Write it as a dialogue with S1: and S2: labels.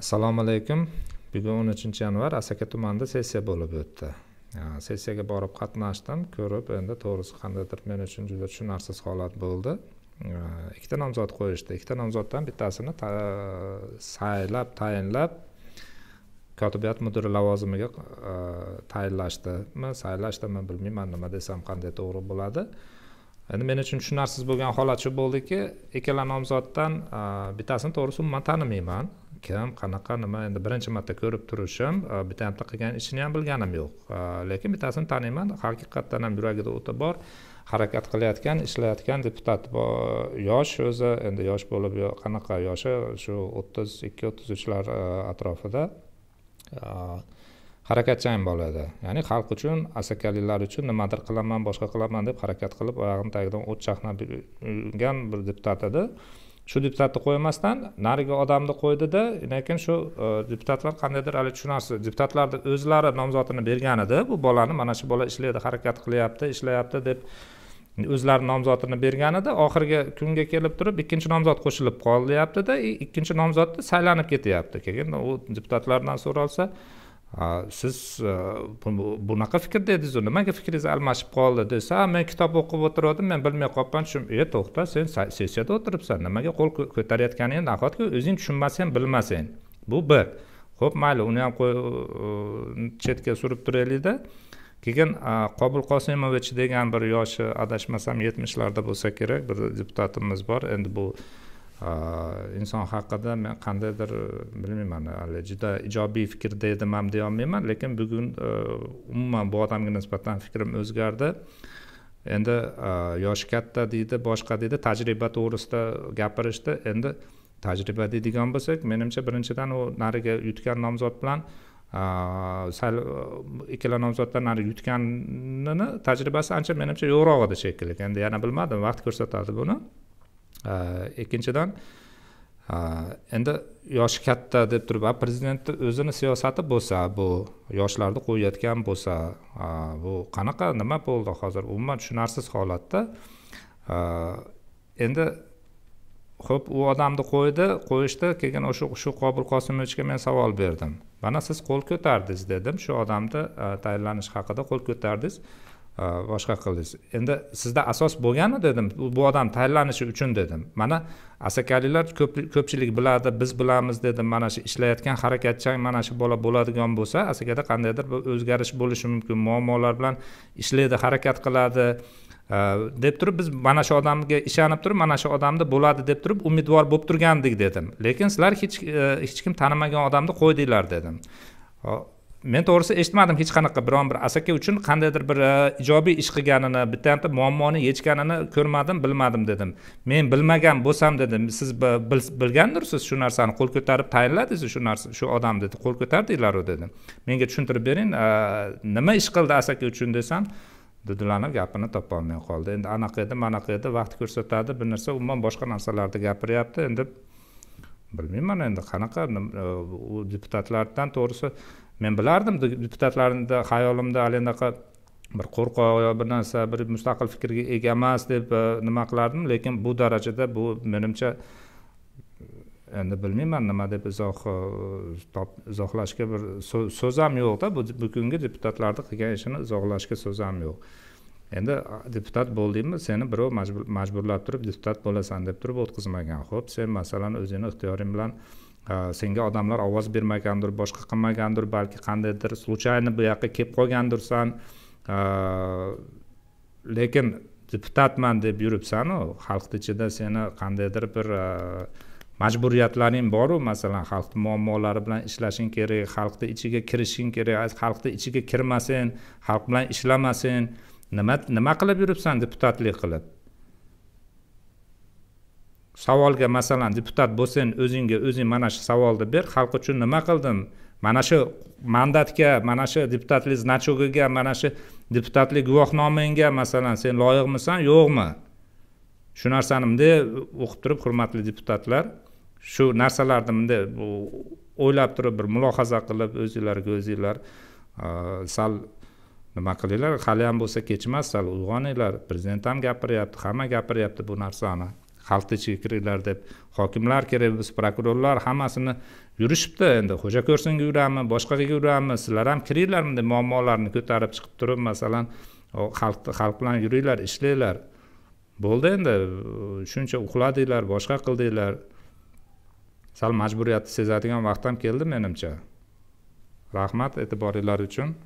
S1: assalomu alaykum bugun o'n uchinchi yanvar asaka tumanida sessiya bo'lib o'tdi sessiyaga borib qatnashdim ko'rib endi to'g'risi qandaydir men uchun juda tushunarsiz holat bo'ldi ikkita nomzod qo'yishdi ikkita nomzoddan bittasini saylab tayinlab kotibiyat mudiri lavozimiga tayinlashdimi saylashdimi bilmayman nima desam qanday to'g'ri bo'ladi endi men uchun tushunarsiz bo'lgan holat shu bo'ldiki ikkala nomzoddan bittasini to'g'risi umuman tanimayman kim qanaqa nima endi birinchi marta ko'rib turishim bitta bitta qilgan ishini ham bilganim yo'q lekin bittasini taniyman haqiqatdan ham yuragida o'ti bor harakat qilayotgan ishlayotgan deputat yosh o'zi endi yosh bo'lib qanaqa yoshi shu o'ttiz ikki o'ttiz uchlar atrofida harakatchan bo'ladi ya'ni xalq uchun asakaliklar uchun nimadir qilaman boshqa qilaman deb harakat qilib oyog'ini tagidan o't chaqnab yurgan bir deputat edi shu deputatni qo'ymasdan narigi odamni qo'ydida lekin shu e, deputatlar qandaydir hali tushunarsiz deputatlarni o'zlari nomzodini bergan edi bu bolani mana shu bola ishlaydi harakat qilyapti ishlayapti deb o'zlari nomzodini bergan edi oxirgi kunga kelib turib ikkinchi nomzod qo'shilib qolyaptida ikkinchi nomzodni saylanib ketyapti keyin u deputatlardan so'ralsa siz e, bunaqa fikrda edingizu nimaga fikringiz almashib qoldi desa men kitob o'qib o'tirgandim men bilmay qolgan tushun e to'xta sen sessiyada o'tiribsan nimaga qo'l ko'tarayotganingni nahotki o'zing tushunmasang bilmasang bu bir ho'p mayli uni ham chetga surib turaylikda keyin qobil qosimovich degan bir yoshi adashmasam yetmishlarda bo'lsa kerak bir deputatimiz bor endi bu inson haqida men qandaydir e, bilmayman hali juda ijobiy fikrda edim ham deyolmayman lekin bugun e, umuman bu odamga nisbatan fikrim o'zgardi endi e, yoshi katta deydi boshqa deydi tajriba to'g'risida gapirishdi endi tajriba deydigan bo'lsak menimcha birinchidan u nariga yutgan nomzod bilan sal ikkala nomzoddan narigi yutganini tajribasi ancha menimcha yo'qroq edi shekilli endi yana bilmadim vaqt ko'rsatadi buni ikkinchidan endi yoshi katta deb turib prezidentni o'zini siyosati bo'lsa bu yoshlarni qo'yayotgan bo'lsa bu qanaqa nima bo'ldi hozir umuman tushunarsiz holatda endi ho'p u odamni qo'ydi qo'yishdi keyin o'sha shu qobil qosimovichga men savol berdim mana siz qo'l ko'tardingiz dedim shu odamni tayinlanishi haqida qo'l ko'tardingiz Э, boshqa qildingiz endi sizda asos bo'lganmi dedim bu odam tayyorlanishi uchun dedim mana asakalilar ko'pchilik biladi biz bilamiz dedim mana shu ishlayotgan harakatchan mana shu bola bo'ladigan bo'lsa asakada qandaydir bir o'zgarish bo'lishi mumkin muammolar bilan ishlaydi harakat qiladi э, deb turib biz mana shu odamga ishonib turib mana shu odamda bo'ladi deb turib umidvor bo'lib turgandik dedim lekin sizlar hech e, hech kim tanimagan odamni qo'ydinglar dedim men to'g'risi eshitmadim hech qanaqa biron bir asaka uchun qandaydir bir e, ijobiy ish qilganini bittanta muammoni yechganini ko'rmadim bilmadim dedim men bilmagan bo'lsam dedim siz bilgandirsiz shu narsani qo'l ko'tarib tayinladingiz shu narsa shu odam dedi qo'l ko'tardinglaru dedi menga tushuntirib bering e, nima ish qildi asaka uchun desam dudulanib gapini topolmay qoldi endi anaqa edi manaqa edi vaqt ko'rsatadi bir narsa umuman boshqa narsalarda gapiryapti endi bilmayman endi qanaqa e, u deputatlardan to'g'risi men bilardim deputatlarni xayolimda anaqa bir qo'rqoq yo bir narsa bir mustaqil fikrga ega emas deb e, nima qilardim lekin bu darajada bu menimcha e, endi bilmayman nima deb izoh e, izohlashga bir so'z ham yo'qda bu bugungi deputatlarni qilgan ishini izohlashga so'z ham yo'q endi deputat bo'ldingmi seni birov majburlab turib deputat bo'lasan deb turib o'tkazmagan ho'p sen masalan o'zingni ixtiyoring bilan Э, senga odamlar ovoz bermagandir boshqa qilmagandir balki qandaydir случайно bu yoqqa kelib qolgandirsan э, lekin deputatman deb yuribsanu xalqni ichida seni qandaydir bir э, majburiyatlaring boru masalan xalqni muammolari bilan ishlashing kerak xalqni ichiga kirishing kerak xalqni ichiga kirmasang xalq bilan ishlamasang nima nima qilib yuribsan deputatlik qilib savolga masalan deputat bo'lsang o'zingga o'zing mana shu savolni ber xalq uchun nima qildim mana shu mandatga mana shu deputatlik значогiga mana shu deputatlik guvohnomangga masalan sen loyiqmisan yo'qmi shu narsani bunday o'qib turib hurmatli deputatlar shu narsalarni bunday o'ylab turib bir mulohaza qilib o'zinglarga o'zinglar sal nima qilinglar hali ham bo'lsa kech emas sal uyg'oninglar prezident ham gapiryapti hamma gapiryapti bu narsani xalqni ichiga kiringlar deb hokimlar kerak biz prokurorlar hammasini yurishibdi endi xo'ja ko'rsinga yuramiz boshqaga yuramiz sizlar ham kiringlarmi deb muammolarni ko'tarib chiqib turib masalan xalqni xalq bilan yuringlar ishlanglar bo'ldi endi shuncha uxladinglar boshqa qildinglar sal majburiyatni sezadigan vaqt ham keldi menimcha rahmat e'tiboringlar uchun